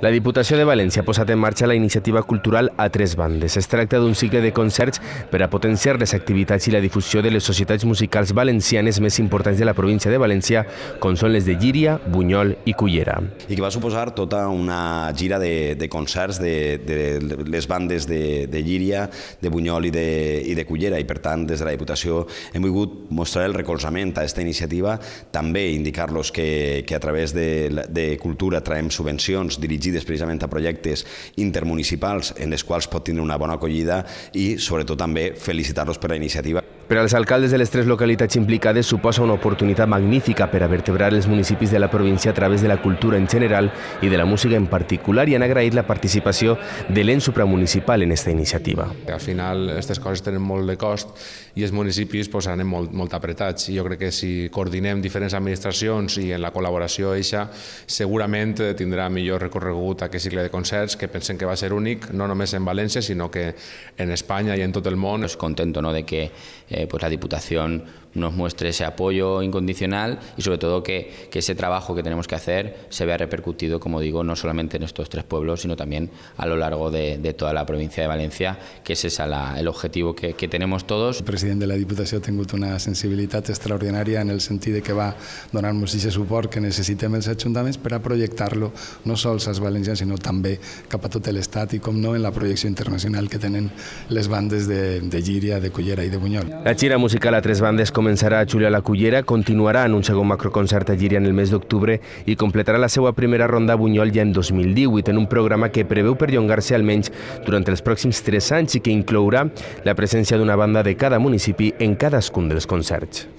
La Diputació de València ha posat en marxa la iniciativa cultural a tres bandes. Es tracta d'un cicle de concerts per a potenciar les activitats i la difusió de les societats musicals valencianes més importants de la província de València, com són les de Llíria, Bunyol i Cullera. I que va suposar tota una gira de, de concerts de, de les bandes de, de Llíria, de Bunyol i de, i de Cullera, i per tant, des de la Diputació hem volgut mostrar el recolzament a aquesta iniciativa, també indicar-los que, que a través de, de cultura traem subvencions dirigides dirigides precisament a projectes intermunicipals en les quals pot tindre una bona acollida i sobretot també felicitar-los per la iniciativa. Per als alcaldes de les tres localitats implicades suposa una oportunitat magnífica per a vertebrar els municipis de la província a través de la cultura en general i de la música en particular i han agraït la participació de l'ENS supramunicipal en aquesta iniciativa. Al final, aquestes coses tenen molt de cost i els municipis pues, anem molt, molt apretats. I jo crec que si coordinem diferents administracions i en la col·laboració eixa, segurament eh, tindrà millor recorregut hagut aquest de concerts que pensen que va a ser únic, no no només en Valencia, sino que en España y en todo el mundo. Es contento ¿no? de que eh, pues la Diputación nos muestre ese apoyo incondicional y sobre todo que, que, ese trabajo que tenemos que hacer se vea repercutido, como digo, no solamente en estos tres pueblos, sino también a lo largo de, toda la provincia de Valencia, que es el objetivo que, tenemos todos. El presidente de la Diputación ha tingut una sensibilidad extraordinaria en el sentido de que va donar-nos ese suport que necessitem els ajuntaments para a no solo als València, sinó també cap a tot l'estat i, com no, en la projecció internacional que tenen les bandes de, de Llíria, de Cullera i de Bunyol. La gira musical a tres bandes començarà a Xulia la Cullera, continuarà en un segon macroconcert a Llíria en el mes d'octubre i completarà la seva primera ronda a Bunyol ja en 2018, en un programa que preveu perllongar-se almenys durant els pròxims tres anys i que inclourà la presència d'una banda de cada municipi en cadascun dels concerts.